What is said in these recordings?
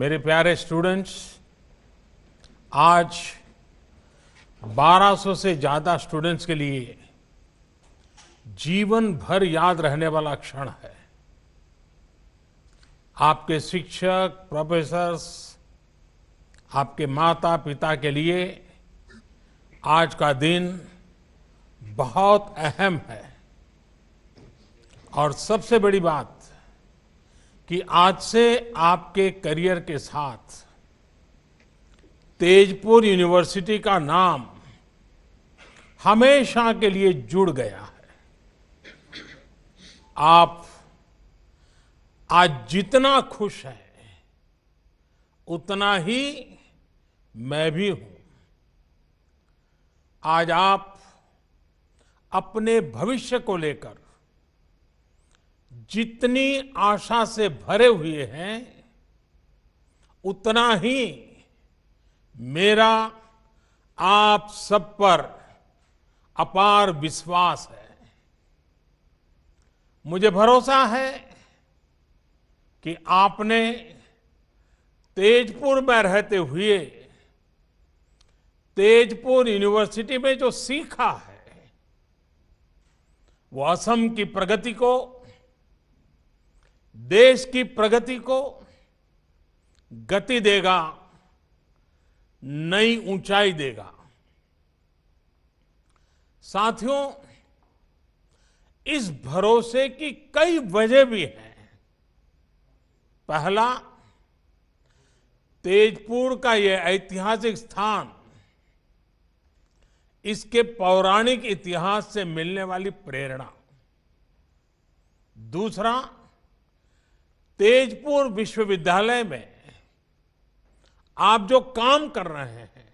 मेरे प्यारे स्टूडेंट्स आज 1200 से ज़्यादा स्टूडेंट्स के लिए जीवन भर याद रहने वाला क्षण है आपके शिक्षक प्रोफेसर्स आपके माता पिता के लिए आज का दिन बहुत अहम है और सबसे बड़ी बात कि आज से आपके करियर के साथ तेजपुर यूनिवर्सिटी का नाम हमेशा के लिए जुड़ गया है आप आज जितना खुश हैं उतना ही मैं भी हूं आज आप अपने भविष्य को लेकर जितनी आशा से भरे हुए हैं उतना ही मेरा आप सब पर अपार विश्वास है मुझे भरोसा है कि आपने तेजपुर में रहते हुए तेजपुर यूनिवर्सिटी में जो सीखा है वो असम की प्रगति को देश की प्रगति को गति देगा नई ऊंचाई देगा साथियों इस भरोसे की कई वजह भी हैं पहला तेजपुर का यह ऐतिहासिक स्थान इसके पौराणिक इतिहास से मिलने वाली प्रेरणा दूसरा तेजपुर विश्वविद्यालय में आप जो काम कर रहे हैं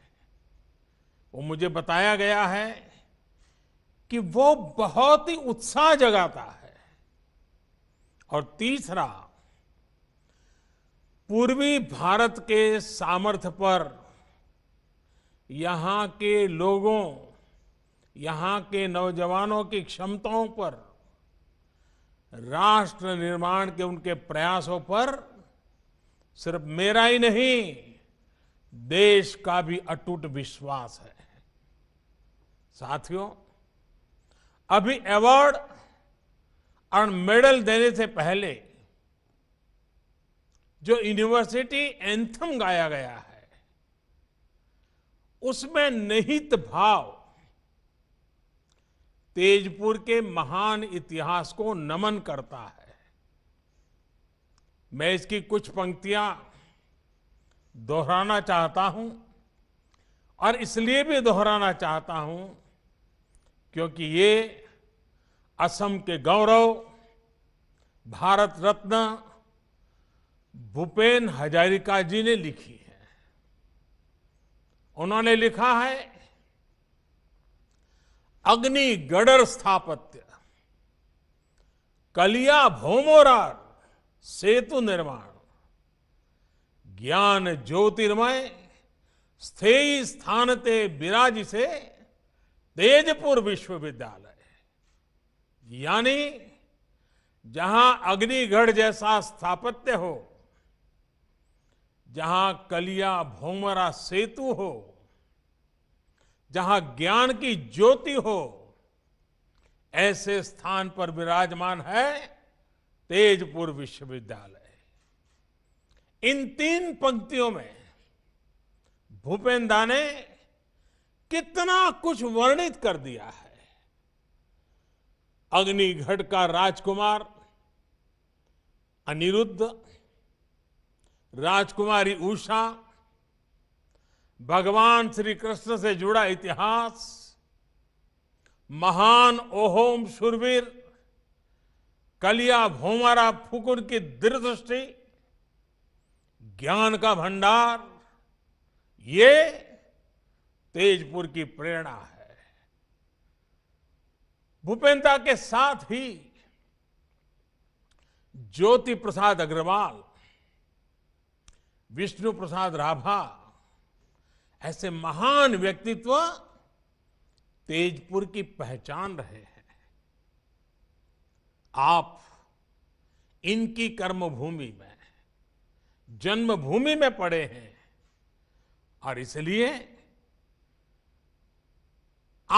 वो मुझे बताया गया है कि वो बहुत ही उत्साह जगाता है और तीसरा पूर्वी भारत के सामर्थ्य पर यहां के लोगों यहां के नौजवानों की क्षमताओं पर राष्ट्र निर्माण के उनके प्रयासों पर सिर्फ मेरा ही नहीं देश का भी अटूट विश्वास है साथियों अभी अवार्ड और मेडल देने से पहले जो यूनिवर्सिटी एंथम गाया गया है उसमें निहित भाव तेजपुर के महान इतिहास को नमन करता है मैं इसकी कुछ पंक्तियां दोहराना चाहता हूं और इसलिए भी दोहराना चाहता हूं क्योंकि ये असम के गौरव भारत रत्न भूपेन हजारिका जी ने लिखी है उन्होंने लिखा है अग्नि गडर स्थापत्य कलिया भौमोरार सेतु निर्माण ज्ञान ज्योतिर्मय स्थेयी स्थान ते बिराज से तेजपुर विश्वविद्यालय यानी जहां अग्निगढ़ जैसा स्थापत्य हो जहां कलिया भौमरा सेतु हो जहां ज्ञान की ज्योति हो ऐसे स्थान पर विराजमान है तेजपुर विश्वविद्यालय इन तीन पंक्तियों में भूपेंदा ने कितना कुछ वर्णित कर दिया है अग्निघट का राजकुमार अनिरुद्ध राजकुमारी उषा भगवान श्री कृष्ण से जुड़ा इतिहास महान ओहोम सुरवीर कलिया भोमारा फुकुर की दृढ़दृष्टि ज्ञान का भंडार ये तेजपुर की प्रेरणा है भूपेन्द्र के साथ ही ज्योति प्रसाद अग्रवाल विष्णु प्रसाद राभा ऐसे महान व्यक्तित्व तेजपुर की पहचान रहे हैं आप इनकी कर्मभूमि में जन्मभूमि में पड़े हैं और इसलिए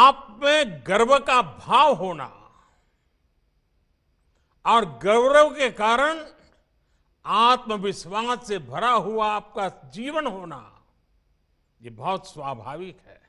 आप में गर्व का भाव होना और गौरव के कारण आत्मविश्वास से भरा हुआ आपका जीवन होना ये बहुत स्वाभाविक है